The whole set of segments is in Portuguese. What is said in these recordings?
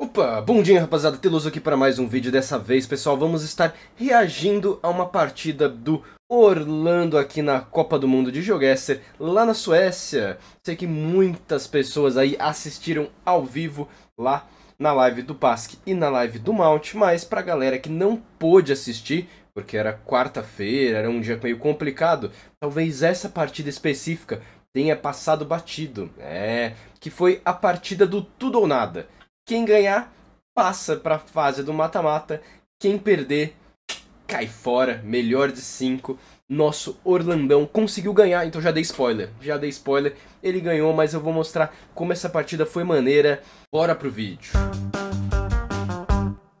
Opa, bom dia rapaziada, Teloso aqui para mais um vídeo dessa vez, pessoal, vamos estar reagindo a uma partida do Orlando aqui na Copa do Mundo de Jogester lá na Suécia. Sei que muitas pessoas aí assistiram ao vivo lá na live do Pasc e na live do Mount, mas pra galera que não pôde assistir, porque era quarta-feira, era um dia meio complicado, talvez essa partida específica tenha passado batido, é, que foi a partida do tudo ou nada. Quem ganhar passa para a fase do mata-mata. Quem perder cai fora, melhor de cinco. Nosso Orlandão conseguiu ganhar, então já dei spoiler. Já dei spoiler. Ele ganhou, mas eu vou mostrar como essa partida foi maneira. Bora pro vídeo.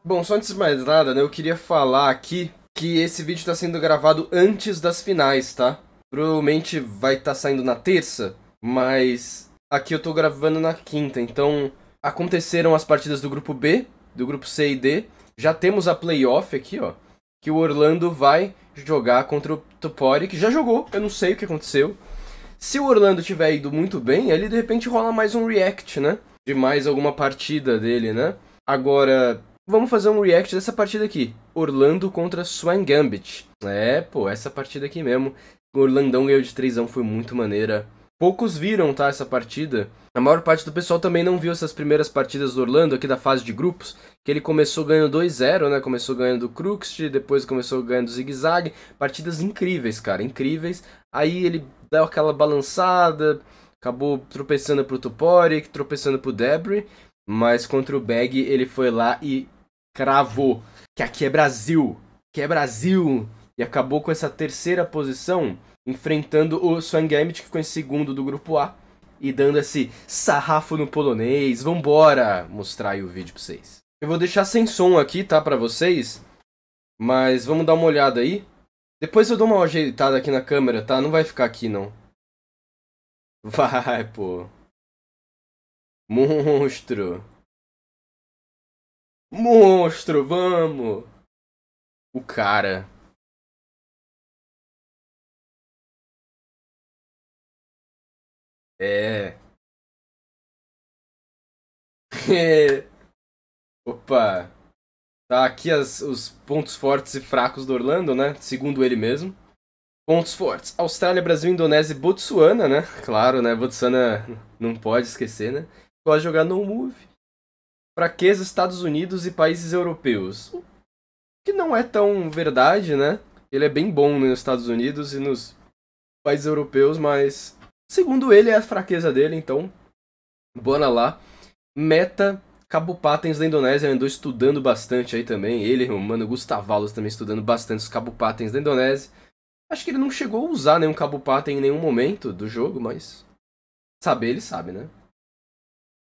Bom, só antes de mais nada, né, eu queria falar aqui que esse vídeo está sendo gravado antes das finais, tá? Provavelmente vai estar tá saindo na terça, mas aqui eu tô gravando na quinta, então aconteceram as partidas do grupo B, do grupo C e D. Já temos a playoff aqui, ó. Que o Orlando vai jogar contra o Topori, que já jogou, eu não sei o que aconteceu. Se o Orlando tiver ido muito bem, ele de repente rola mais um react, né? De mais alguma partida dele, né? Agora, vamos fazer um react dessa partida aqui. Orlando contra Swan Gambit. É, pô, essa partida aqui mesmo. O Orlandão ganhou de 3 foi muito maneira. Poucos viram, tá, essa partida. A maior parte do pessoal também não viu essas primeiras partidas do Orlando aqui da fase de grupos, que ele começou ganhando 2-0, né? Começou ganhando do Crux, depois começou ganhando do Zig Zag. Partidas incríveis, cara, incríveis. Aí ele deu aquela balançada, acabou tropeçando pro Tupori, tropeçando pro Debris, mas contra o Bag ele foi lá e cravou que aqui é Brasil, que é Brasil, e acabou com essa terceira posição enfrentando o Swan que ficou em segundo do grupo A, e dando esse sarrafo no polonês. Vambora mostrar aí o vídeo pra vocês. Eu vou deixar sem som aqui, tá, pra vocês, mas vamos dar uma olhada aí. Depois eu dou uma ajeitada aqui na câmera, tá? Não vai ficar aqui, não. Vai, pô. Monstro. Monstro, vamos. O cara. É. Opa. Tá aqui as, os pontos fortes e fracos do Orlando, né? Segundo ele mesmo. Pontos fortes. Austrália, Brasil, Indonésia e Botsuana, né? Claro, né? Botsuana não pode esquecer, né? Gosta de jogar no move. Fraqueza, Estados Unidos e países europeus. O que não é tão verdade, né? Ele é bem bom nos Estados Unidos e nos países europeus, mas Segundo ele, é a fraqueza dele, então. Bora lá. Meta. Cabo Patens da Indonésia andou estudando bastante aí também. Ele, o mano Gustavalos também estudando bastante os Cabo Patens da Indonésia. Acho que ele não chegou a usar nenhum Cabo Paten em nenhum momento do jogo, mas. Saber ele sabe, né?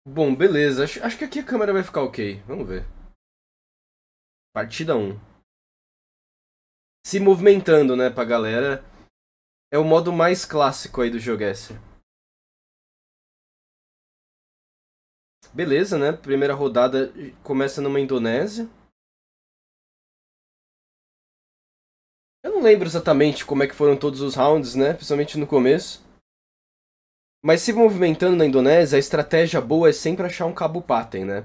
Bom, beleza. Acho, acho que aqui a câmera vai ficar ok. Vamos ver. Partida 1. Se movimentando, né, pra galera é o modo mais clássico aí do jogo esse. Beleza, né? Primeira rodada começa numa Indonésia. Eu não lembro exatamente como é que foram todos os rounds, né? Principalmente no começo. Mas se movimentando na Indonésia, a estratégia boa é sempre achar um cabo paten, né?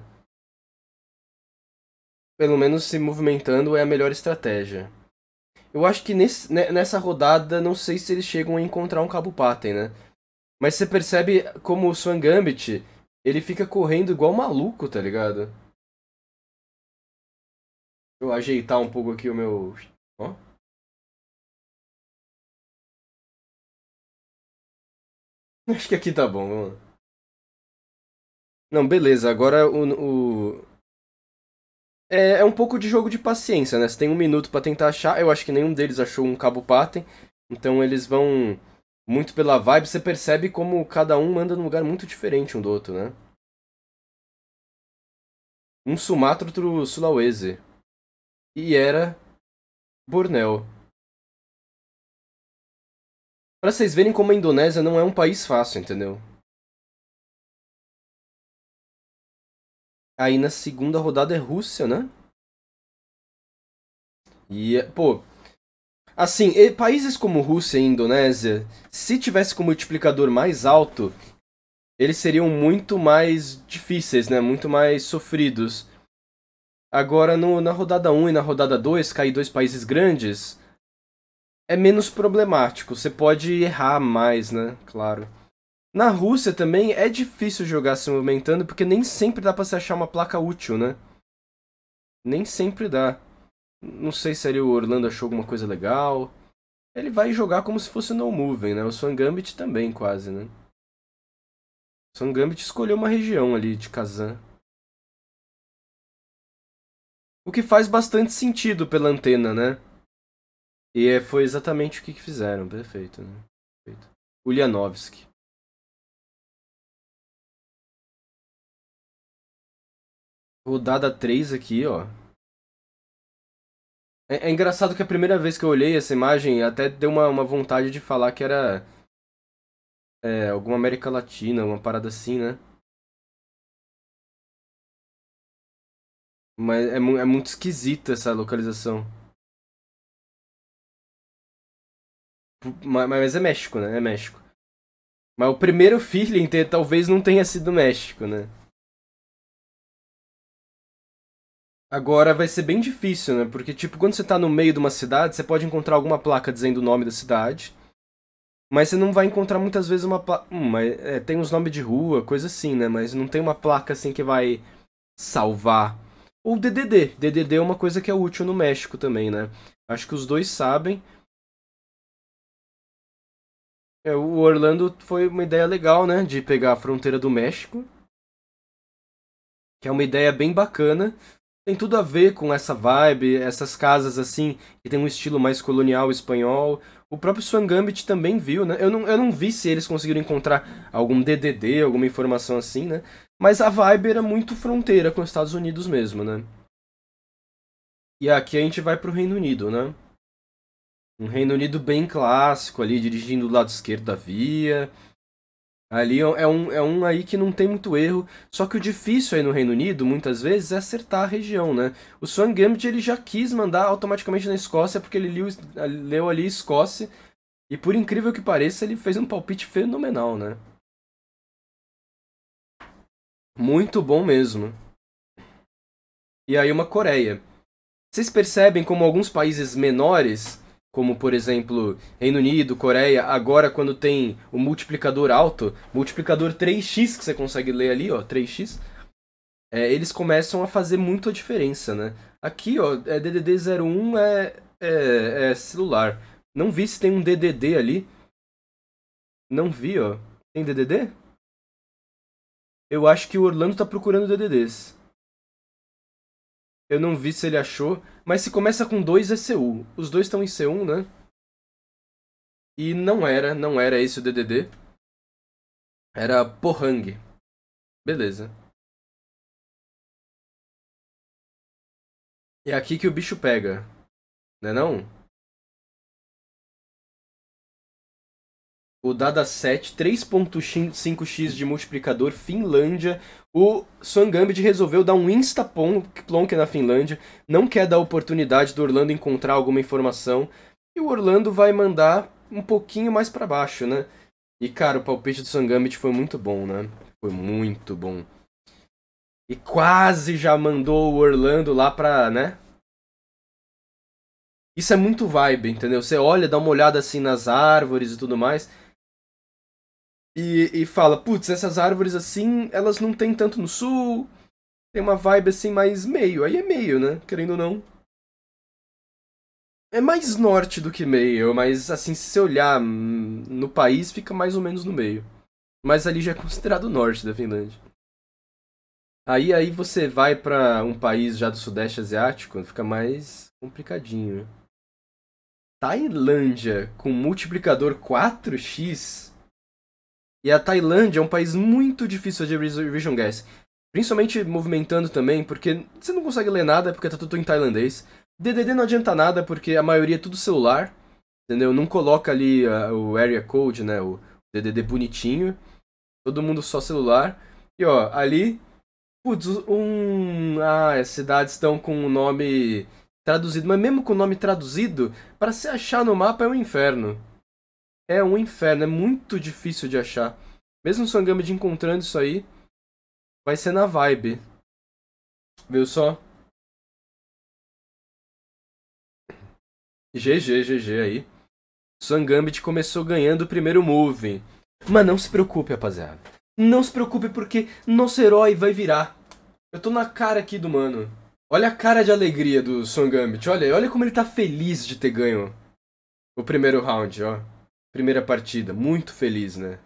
Pelo menos se movimentando é a melhor estratégia. Eu acho que nesse, né, nessa rodada, não sei se eles chegam a encontrar um Cabo Paten, né? Mas você percebe como o Swan Gambit, ele fica correndo igual maluco, tá ligado? Deixa eu ajeitar um pouco aqui o meu... Ó. Acho que aqui tá bom, vamos lá. Não, beleza, agora o, o, é, é um pouco de jogo de paciência, né? Você tem um minuto para tentar achar. Eu acho que nenhum deles achou um cabo paten, Então eles vão muito pela vibe. Você percebe como cada um anda num lugar muito diferente um do outro, né? Um Sumatra, outro Sulawesi. E era Bornel. Pra vocês verem como a Indonésia não é um país fácil, entendeu? Aí na segunda rodada é Rússia, né? E, é, pô, assim, países como Rússia e Indonésia, se tivesse com multiplicador mais alto, eles seriam muito mais difíceis, né? Muito mais sofridos. Agora, no, na rodada 1 e na rodada 2, cair dois países grandes é menos problemático. Você pode errar mais, né? Claro. Na Rússia também é difícil jogar se movimentando, porque nem sempre dá pra se achar uma placa útil, né? Nem sempre dá. Não sei se ali o Orlando achou alguma coisa legal. Ele vai jogar como se fosse no moving, né? O Swan Gambit também, quase, né? O Swan Gambit escolheu uma região ali de Kazan. O que faz bastante sentido pela antena, né? E é, foi exatamente o que fizeram. Perfeito, né? Perfeito. Ulyanovsky. Rodada 3 aqui, ó. É, é, engraçado que a primeira vez que eu olhei essa imagem até deu uma, uma vontade de falar que era. É, alguma América Latina, uma parada assim, né? Mas é, é muito esquisita essa localização. Mas, mas é México, né? É México. Mas o primeiro feeling talvez não tenha sido México, né? Agora vai ser bem difícil, né? Porque, tipo, quando você tá no meio de uma cidade, você pode encontrar alguma placa dizendo o nome da cidade. Mas você não vai encontrar muitas vezes uma placa. Hum, é, tem os nomes de rua, coisa assim, né? Mas não tem uma placa assim que vai salvar. Ou DDD. DDD é uma coisa que é útil no México também, né? Acho que os dois sabem. É, o Orlando foi uma ideia legal, né? De pegar a fronteira do México. Que é uma ideia bem bacana tem tudo a ver com essa vibe, essas casas assim, que tem um estilo mais colonial espanhol. O próprio Swan Gambit também viu, né? Eu não, eu não vi se eles conseguiram encontrar algum DDD, alguma informação assim, né? Mas a vibe era muito fronteira com os Estados Unidos mesmo, né? E aqui a gente vai pro Reino Unido, né? Um Reino Unido bem clássico ali, dirigindo do lado esquerdo da via, Ali é, é um, é um aí que não tem muito erro. Só que o difícil aí no Reino Unido, muitas vezes, é acertar a região, né? O Swan Gambit ele já quis mandar automaticamente na Escócia, porque ele leu, leu ali Escócia. E por incrível que pareça, ele fez um palpite fenomenal, né? Muito bom mesmo. E aí uma Coreia. Vocês percebem como alguns países menores como por exemplo Reino Unido, Coreia, agora quando tem o multiplicador alto, multiplicador 3x que você consegue ler ali, ó, 3x, é, eles começam a fazer muito a diferença, né? Aqui, ó, é DDD 01 é, é, é celular. Não vi se tem um DDD ali. Não vi, ó. Tem DDD? Eu acho que o Orlando tá procurando DDDs. Eu não vi se ele achou. Mas se começa com dois é C1. Os dois estão em C1, né? E não era, não era esse o DDD. Era Pohang. Beleza. É aqui que o bicho pega. Né não? É não? o Dada 7, 3.5x de multiplicador, Finlândia. O Swangambit resolveu dar um insta plonk é na Finlândia, não quer dar oportunidade do Orlando encontrar alguma informação. E o Orlando vai mandar um pouquinho mais para baixo, né? E cara, o palpite do Swangambit foi muito bom, né? Foi muito bom. E quase já mandou o Orlando lá pra, né? Isso é muito vibe, entendeu? Você olha, dá uma olhada assim nas árvores e tudo mais e, e fala, putz, essas árvores assim, elas não tem tanto no sul, tem uma vibe assim mais meio. Aí é meio, né? Querendo ou não. É mais norte do que meio, mas assim, se você olhar hum, no país, fica mais ou menos no meio. Mas ali já é considerado norte da Finlândia. Aí aí você vai para um país já do sudeste asiático, fica mais complicadinho. Tailândia com multiplicador 4x e a Tailândia é um país muito difícil de Revision Guess. Principalmente movimentando também, porque você não consegue ler nada porque tá tudo em tailandês. DDD não adianta nada porque a maioria é tudo celular, entendeu? Não coloca ali uh, o area code, né? O DDD bonitinho. Todo mundo só celular. E ó, ali. Putz, um. Ah, as cidades estão com o nome traduzido. Mas mesmo com o nome traduzido, para se achar no mapa é um inferno é um inferno, é muito difícil de achar. Mesmo o Sangame de encontrando isso aí, vai ser na vibe. Viu só? GG, GG aí. Sangambit começou ganhando o primeiro move. Mas não se preocupe, rapaziada. Não se preocupe porque nosso herói vai virar. Eu tô na cara aqui do mano. Olha a cara de alegria do Sangambit. Olha, olha como ele tá feliz de ter ganho o primeiro round, ó primeira partida. Muito feliz, né?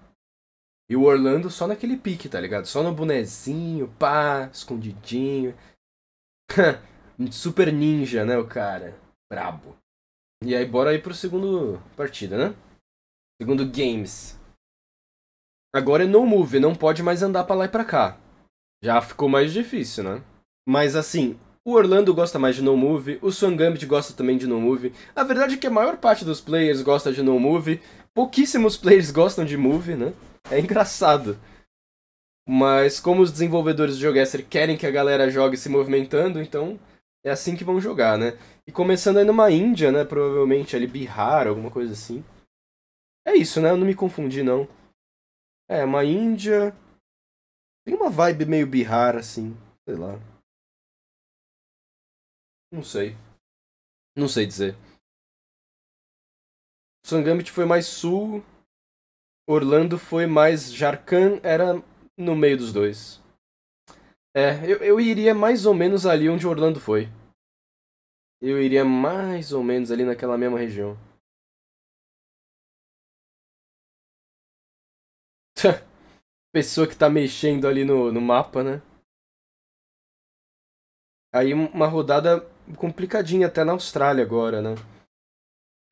E o Orlando só naquele pique, tá ligado? Só no bonezinho, pá, escondidinho. Super ninja, né, o cara? Brabo. E aí, bora aí pro segundo partida, né? Segundo games. Agora é no move, não pode mais andar para lá e pra cá. Já ficou mais difícil, né? Mas assim, o Orlando gosta mais de No Move, o Swan Gambit gosta também de No Move. A verdade é que a maior parte dos players gosta de No Move, pouquíssimos players gostam de Move, né? É engraçado. Mas como os desenvolvedores de Jogaster querem que a galera jogue se movimentando, então é assim que vão jogar, né? E começando aí numa Índia, né? Provavelmente ali Bihar, alguma coisa assim. É isso, né? Eu não me confundi, não. É, uma Índia. Tem uma vibe meio Bihar, assim. Sei lá. Não sei. Não sei dizer. Sangambit foi mais sul. Orlando foi mais. Jarkan era no meio dos dois. É, eu, eu iria mais ou menos ali onde Orlando foi. Eu iria mais ou menos ali naquela mesma região. Pessoa que tá mexendo ali no, no mapa, né? Aí uma rodada complicadinha até na Austrália agora, né?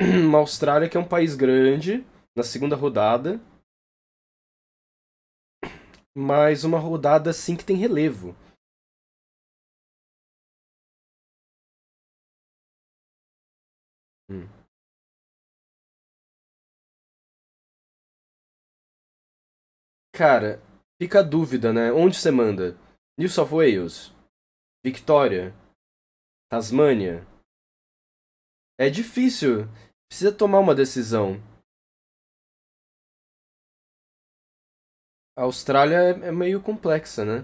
Uma Austrália que é um país grande, na segunda rodada. Mas uma rodada assim que tem relevo. Hum. Cara, fica a dúvida, né? Onde você manda? New South Wales? Victoria? Tasmânia. É difícil. Precisa tomar uma decisão. A Austrália é, é meio complexa, né?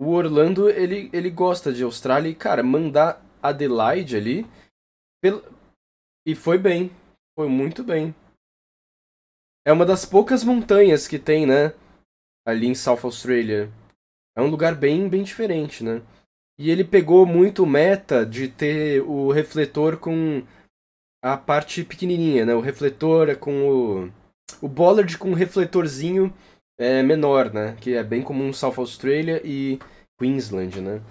O Orlando, ele, ele gosta de Austrália e, cara, mandar Adelaide ali. Pel... E foi bem. Foi muito bem. É uma das poucas montanhas que tem, né? Ali em South Australia. É um lugar bem, bem diferente, né? E ele pegou muito meta de ter o refletor com a parte pequenininha, né? O refletor é com o. O bollard com um refletorzinho é, menor, né? Que é bem comum South Australia e Queensland, né?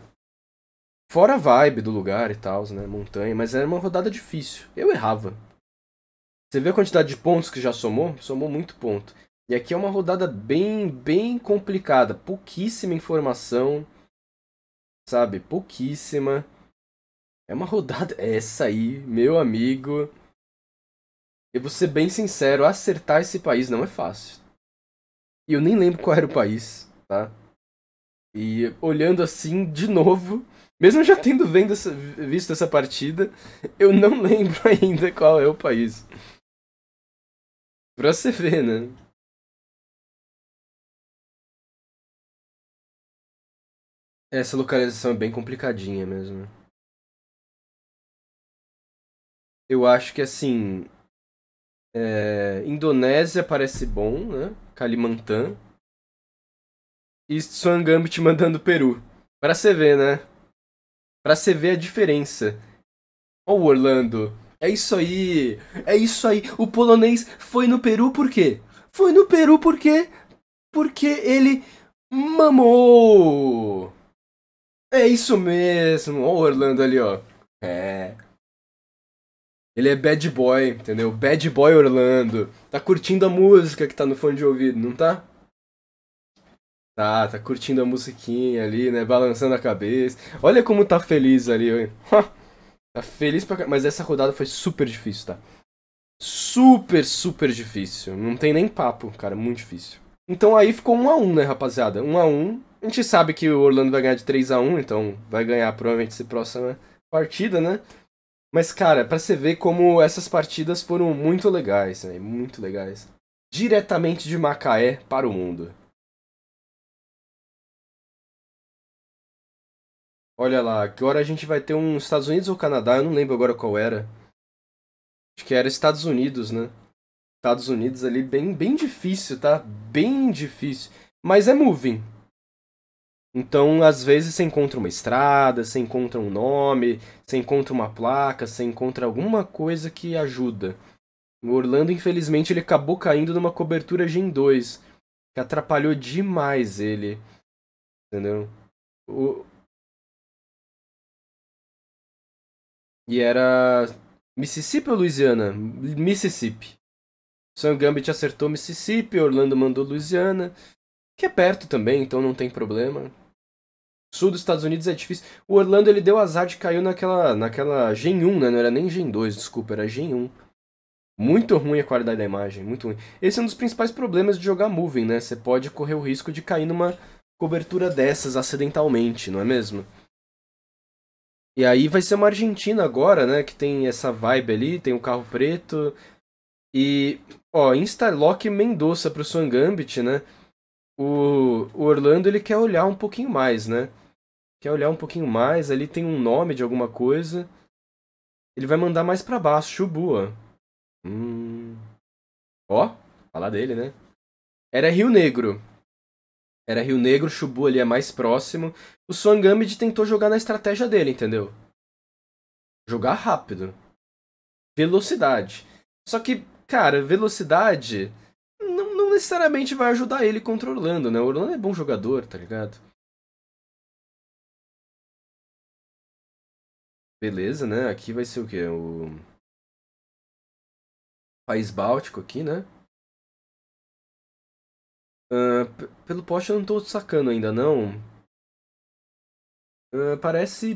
Fora a vibe do lugar e tal, né? Montanha, mas era uma rodada difícil. Eu errava. Você vê a quantidade de pontos que já somou? Somou muito ponto. E aqui é uma rodada bem, bem complicada. Pouquíssima informação sabe? Pouquíssima. É uma rodada. Essa aí, meu amigo. Eu vou ser bem sincero, acertar esse país não é fácil. E eu nem lembro qual era o país, tá? E olhando assim de novo, mesmo já tendo vendo essa, visto essa partida, eu não lembro ainda qual é o país. Pra você ver, né? Essa localização é bem complicadinha mesmo. Eu acho que assim. É... Indonésia parece bom, né? Kalimantan E Swan te mandando Peru. Pra você ver, né? Pra você ver a diferença. Ó, o Orlando. É isso aí! É isso aí! O polonês foi no Peru por quê? Foi no Peru por quê? Porque ele mamou! É isso mesmo, Olha o Orlando ali, ó. É. Ele é bad boy, entendeu? Bad boy Orlando. Tá curtindo a música que tá no fone de ouvido, não tá? Tá, tá curtindo a musiquinha ali, né? Balançando a cabeça. Olha como tá feliz ali, ó. tá feliz pra Mas essa rodada foi super difícil, tá? Super, super difícil. Não tem nem papo, cara. Muito difícil. Então aí ficou um a um, né, rapaziada? Um a um a gente sabe que o Orlando vai ganhar de 3 a 1 então vai ganhar provavelmente essa próxima partida, né? Mas, cara, para você ver como essas partidas foram muito legais, né? Muito legais. Diretamente de Macaé para o mundo. Olha lá, agora a gente vai ter um Estados Unidos ou Canadá, eu não lembro agora qual era. Acho que era Estados Unidos, né? Estados Unidos ali, bem, bem difícil, tá? Bem difícil. Mas é moving. Então, às vezes, você encontra uma estrada, você encontra um nome, você encontra uma placa, você encontra alguma coisa que ajuda. O Orlando, infelizmente, ele acabou caindo numa cobertura Gen 2, que atrapalhou demais ele. Entendeu? O... E era Mississippi ou Louisiana? Mississippi. Sam Gambit acertou Mississippi, Orlando mandou Louisiana, que é perto também, então não tem problema sul dos Estados Unidos é difícil. O Orlando ele deu azar de caiu naquela, naquela Gen 1, né? Não era nem Gen 2, desculpa, era Gen 1. Muito ruim a qualidade da imagem, muito ruim. Esse é um dos principais problemas de jogar moving, né? Você pode correr o risco de cair numa cobertura dessas acidentalmente, não é mesmo? E aí vai ser uma Argentina agora, né? Que tem essa vibe ali, tem o um carro preto. E, ó, Instalock Mendoza pro Swan Gambit, né? O, o Orlando ele quer olhar um pouquinho mais, né? quer olhar um pouquinho mais, ali tem um nome de alguma coisa. Ele vai mandar mais para baixo, Chubua. Hum. Ó, falar dele, né? Era Rio Negro. Era Rio Negro, Chubu ali é mais próximo. O Swangamid tentou jogar na estratégia dele, entendeu? Jogar rápido. Velocidade. Só que, cara, velocidade não, não necessariamente vai ajudar ele contra o Orlando, né? O Orlando é bom jogador, tá ligado? Beleza, né? Aqui vai ser o quê? O país báltico aqui, né? Uh, pelo poste eu não tô sacando ainda, não. Uh, parece...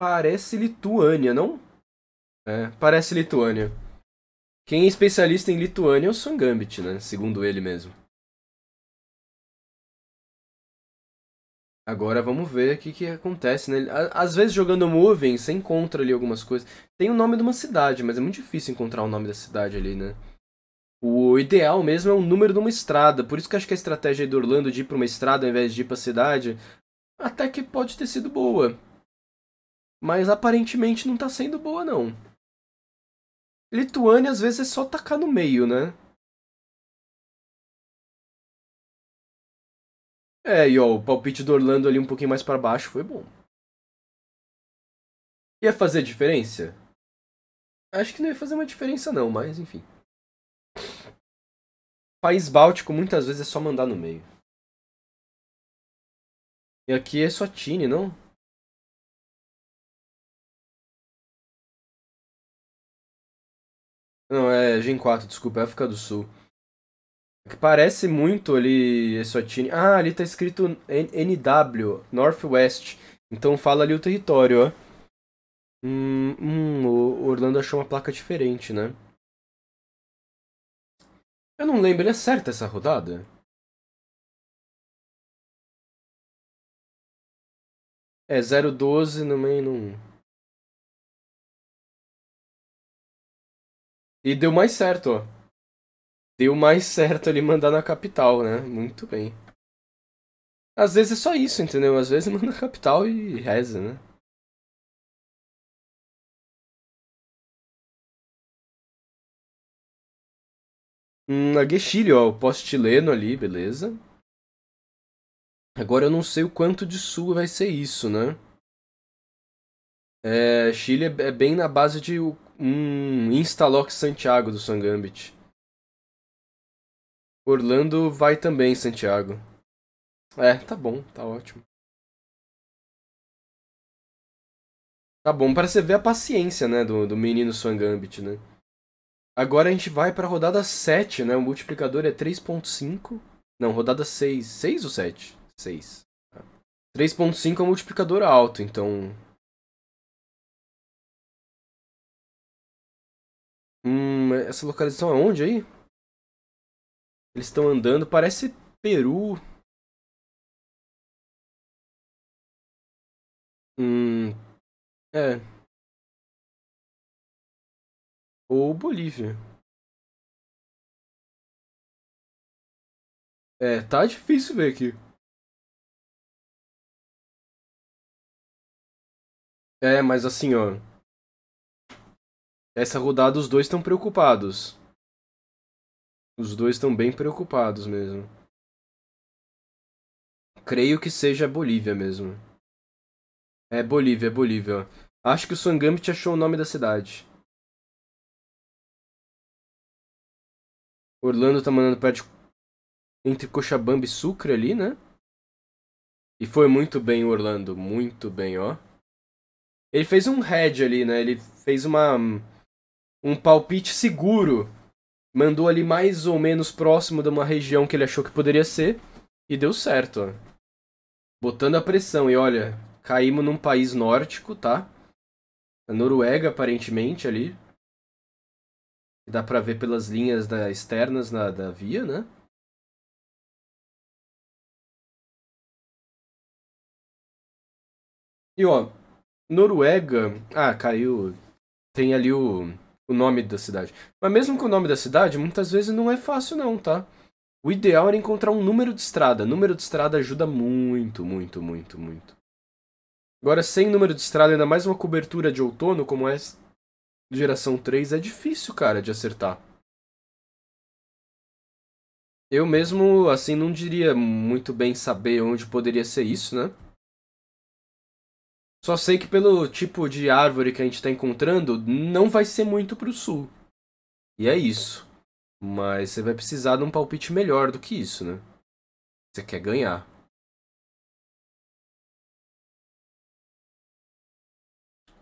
Parece Lituânia, não? É, parece Lituânia. Quem é especialista em Lituânia é o Sungambit, né? Segundo ele mesmo. Agora vamos ver o que, que acontece, né? Às vezes jogando Moving, você encontra ali algumas coisas. Tem o nome de uma cidade, mas é muito difícil encontrar o nome da cidade ali, né? O ideal mesmo é o número de uma estrada. Por isso que acho que a estratégia do Orlando de ir para uma estrada ao invés de ir para cidade até que pode ter sido boa. Mas aparentemente não tá sendo boa, não. Lituânia às vezes é só tacar no meio, né? É, e ó, o palpite do Orlando ali um pouquinho mais para baixo foi bom. Ia fazer diferença? Acho que não ia fazer uma diferença não, mas enfim. País Báltico muitas vezes é só mandar no meio. E aqui é só Tine, não? Não, é Gen 4, desculpa, é África do Sul. Que parece muito ali, esse otinho Ah, ali tá escrito NW, Northwest. Então fala ali o território, ó. Hum, hum, o Orlando achou uma placa diferente, né? Eu não lembro, ele acerta essa rodada? É, 012 no meio não... E deu mais certo, ó. Deu mais certo ele mandar na capital, né? Muito bem. Às vezes é só isso, entendeu? Às vezes manda na capital e reza, né? Hum, a Guexilho, ó, o postileno ali, beleza. Agora eu não sei o quanto de sul vai ser isso, né? É, Chile é, é bem na base de um Instalock Santiago do Sangambit. Orlando vai também, Santiago. É, tá bom, tá ótimo. Tá bom, para você ver a paciência, né, do, do menino Swan Gambit, né? Agora a gente vai pra rodada 7, né? O multiplicador é 3.5. Não, rodada 6. 6 ou 7? 6. 3.5 é um multiplicador alto, então. Hum, essa localização é onde aí? Eles estão andando, parece Peru. Hum, é. Ou Bolívia. É, tá difícil ver aqui. É, mas assim, ó. Essa rodada os dois estão preocupados. Os dois estão bem preocupados mesmo. Creio que seja Bolívia mesmo. É Bolívia, é Bolívia. Acho que o Sangambit achou o nome da cidade. Orlando tá mandando perto de... entre Cochabamba e Sucre ali, né? E foi muito bem Orlando, muito bem, ó. Ele fez um head ali, né? Ele fez uma um palpite seguro mandou ali mais ou menos próximo de uma região que ele achou que poderia ser e deu certo. Ó. Botando a pressão e olha, caímos num país nórdico, tá? A Noruega aparentemente ali. Dá para ver pelas linhas da, externas na, da via, né? E ó, Noruega. Ah, caiu. Tem ali o o nome da cidade. Mas mesmo com o nome da cidade, muitas vezes não é fácil não, tá? O ideal era encontrar um número de estrada. Número de estrada ajuda muito, muito, muito, muito. Agora, sem número de estrada, ainda mais uma cobertura de outono como essa do geração 3, é difícil, cara, de acertar. Eu mesmo, assim, não diria muito bem saber onde poderia ser isso, né? Só sei que pelo tipo de árvore que a gente está encontrando, não vai ser muito para o sul. E é isso. Mas você vai precisar de um palpite melhor do que isso, né? Você quer ganhar.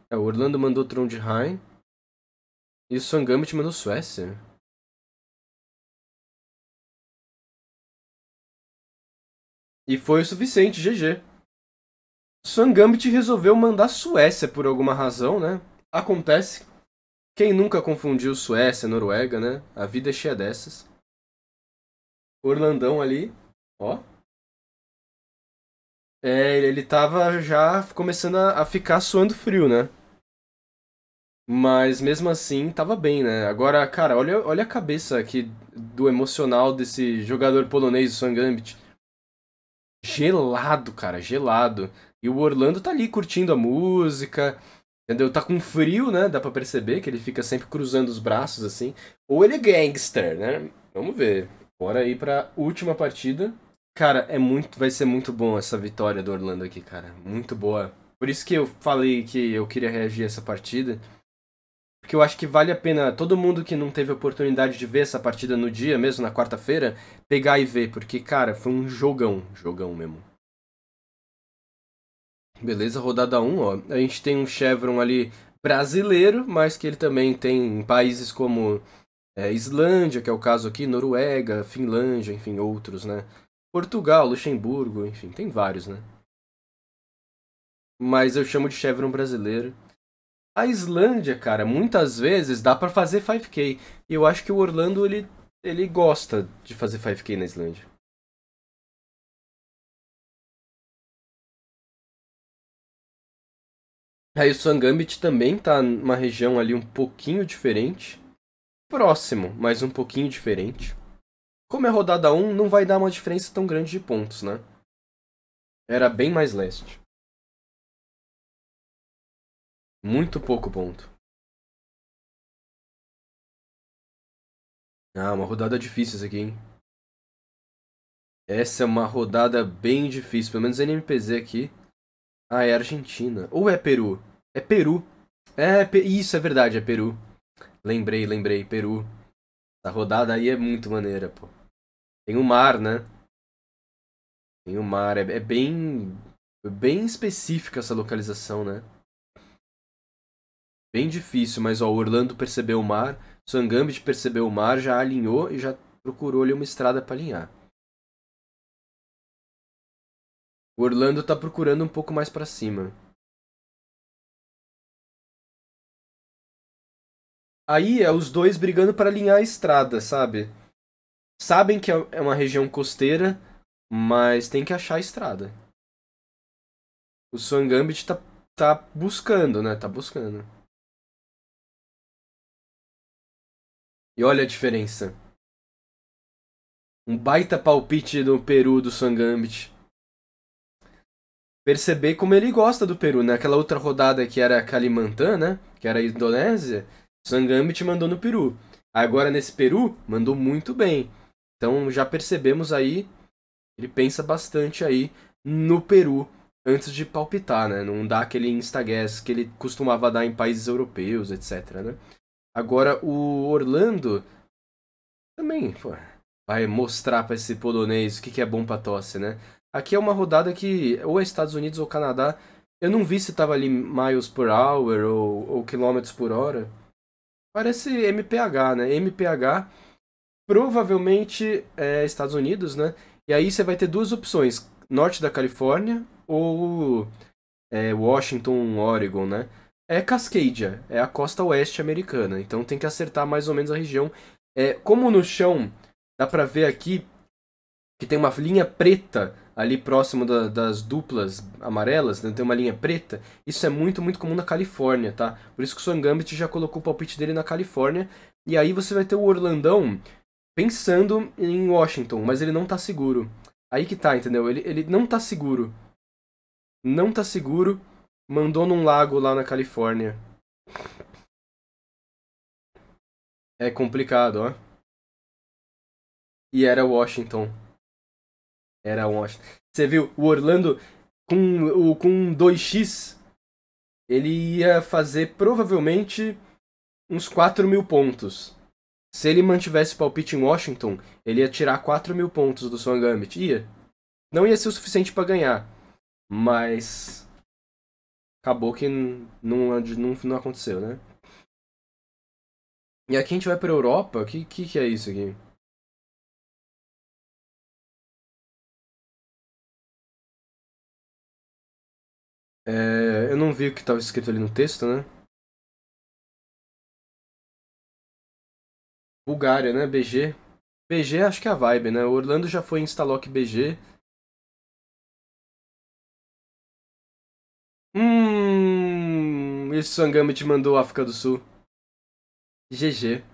É, o Orlando mandou Trondheim. E o Sangambit mandou Suécia. E foi o suficiente, GG. Swan Gambit resolveu mandar Suécia por alguma razão, né? Acontece. Quem nunca confundiu Suécia, Noruega, né? A vida é cheia dessas. Orlandão ali, ó. É, ele tava já começando a, a ficar suando frio, né? Mas mesmo assim, tava bem, né? Agora, cara, olha, olha a cabeça aqui do emocional desse jogador polonês, o Swan Gambit. Gelado, cara, gelado. E o Orlando tá ali curtindo a música, entendeu? Tá com frio, né? Dá pra perceber que ele fica sempre cruzando os braços assim. Ou ele é gangster, né? Vamos ver. Bora aí pra última partida. Cara, é muito, vai ser muito bom essa vitória do Orlando aqui, cara. Muito boa. Por isso que eu falei que eu queria reagir a essa partida. Porque eu acho que vale a pena todo mundo que não teve oportunidade de ver essa partida no dia, mesmo na quarta-feira, pegar e ver. Porque, cara, foi um jogão, jogão mesmo. Beleza, rodada 1, ó. A gente tem um Chevron ali brasileiro, mas que ele também tem países como é, Islândia, que é o caso aqui, Noruega, Finlândia, enfim, outros, né? Portugal, Luxemburgo, enfim, tem vários, né? Mas eu chamo de Chevron brasileiro. A Islândia, cara, muitas vezes dá para fazer 5K. E eu acho que o Orlando, ele, ele gosta de fazer 5K na Islândia. Aí o Sangambit também tá numa região ali um pouquinho diferente. Próximo, mas um pouquinho diferente. Como é rodada 1, não vai dar uma diferença tão grande de pontos, né? Era bem mais leste. Muito pouco ponto. Ah, uma rodada difícil essa aqui, hein? Essa é uma rodada bem difícil, pelo menos NMPZ aqui. Ah, é Argentina. Ou é Peru? É Peru. É, isso é verdade, é Peru. Lembrei, lembrei, Peru. Essa rodada aí é muito maneira, pô. Tem o mar, né? Tem o mar, é, é bem bem específica essa localização, né? Bem difícil, mas ó, Orlando percebeu o mar, Sangambit percebeu o mar, já alinhou e já procurou ali uma estrada para alinhar. O Orlando tá procurando um pouco mais para cima. Aí é os dois brigando para alinhar a estrada, sabe? Sabem que é, é uma região costeira, mas tem que achar a estrada. O Swan Gambit tá, tá buscando, né? Tá buscando. E olha a diferença. Um baita palpite do Peru do Swan Gambit perceber como ele gosta do Peru. Naquela né? outra rodada que era Kalimantan, né? Que era a Indonésia, te mandou no Peru. Agora nesse Peru, mandou muito bem. Então já percebemos aí, ele pensa bastante aí no Peru antes de palpitar, né? Não dá aquele instagas que ele costumava dar em países europeus, etc, né? Agora o Orlando também, pô, vai mostrar para esse polonês o que, que é bom para tosse, né? Aqui é uma rodada que ou é Estados Unidos ou Canadá. Eu não vi se tava ali miles por hour ou, ou quilômetros por hora. Parece MPH, né? MPH provavelmente é Estados Unidos, né? E aí você vai ter duas opções: norte da Califórnia ou é, Washington, Oregon, né? É Cascadia, é a costa oeste americana. Então tem que acertar mais ou menos a região. É, como no chão dá para ver aqui que tem uma linha preta ali próximo da, das duplas amarelas, né, tem uma linha preta, isso é muito, muito comum na Califórnia, tá? Por isso que o Swan Gambit já colocou o palpite dele na Califórnia, e aí você vai ter o Orlandão pensando em Washington, mas ele não tá seguro. Aí que tá, entendeu? Ele, ele não tá seguro. Não tá seguro, mandou num lago lá na Califórnia. É complicado, ó. E era Washington. Era Washington. Você viu, o Orlando com, o, com 2x, ele ia fazer provavelmente uns 4 mil pontos. Se ele mantivesse palpite em Washington, ele ia tirar 4 mil pontos do Swan Gambit. Ia. Não ia ser o suficiente para ganhar. Mas. Acabou que não, não, não aconteceu, né? E aqui a gente vai pra Europa? O que, que, que é isso aqui? É, eu não vi o que estava escrito ali no texto, né? Bulgária, né? BG. BG acho que é a vibe, né? O Orlando já foi em Stalock BG. Hum. Isso Sangami te mandou África do Sul. GG.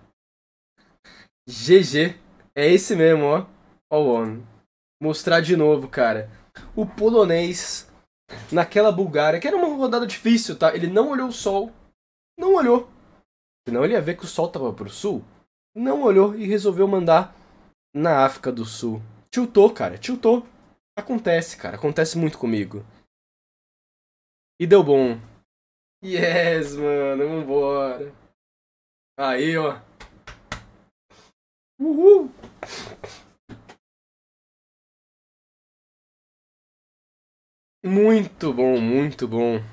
GG. É esse mesmo, ó. All on. Mostrar de novo, cara. O polonês naquela Bulgária, que era uma rodada difícil, tá? Ele não olhou o sol, não olhou. Senão ele ia ver que o sol tava pro sul, não olhou e resolveu mandar na África do Sul. Tiltou, cara, tiltou. Acontece, cara, acontece muito comigo. E deu bom. Yes, mano, vambora. Aí, ó. Uhul. Muito bom, muito bom.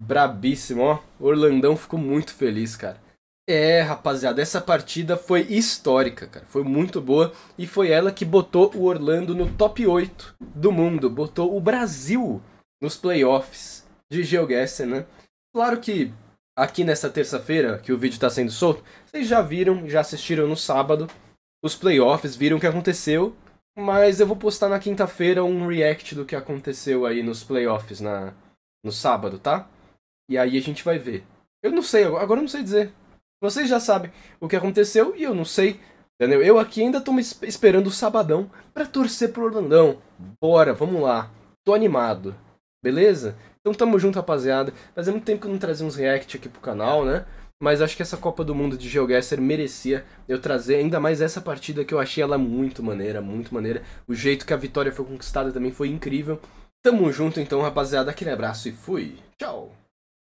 Brabíssimo, ó. Orlandão ficou muito feliz, cara. É, rapaziada, essa partida foi histórica, cara. Foi muito boa e foi ela que botou o Orlando no top 8 do mundo, botou o Brasil nos playoffs de GeoGuessr, né? Claro que aqui nessa terça-feira, que o vídeo tá sendo solto, vocês já viram, já assistiram no sábado os playoffs, viram o que aconteceu mas eu vou postar na quinta-feira um react do que aconteceu aí nos playoffs na no sábado, tá? E aí a gente vai ver. Eu não sei, agora eu não sei dizer. Vocês já sabem o que aconteceu e eu não sei. Entendeu? Eu aqui ainda tô esperando o sabadão para torcer pro Orlandão. Bora, vamos lá. Tô animado. Beleza? Então tamo junto, rapaziada. Fazia muito tempo que eu não trazia uns react aqui pro canal, né? mas acho que essa Copa do Mundo de GeoGuessr merecia eu trazer ainda mais essa partida que eu achei ela muito maneira, muito maneira. O jeito que a vitória foi conquistada também foi incrível. Tamo junto então, rapaziada. Aquele abraço e fui. Tchau.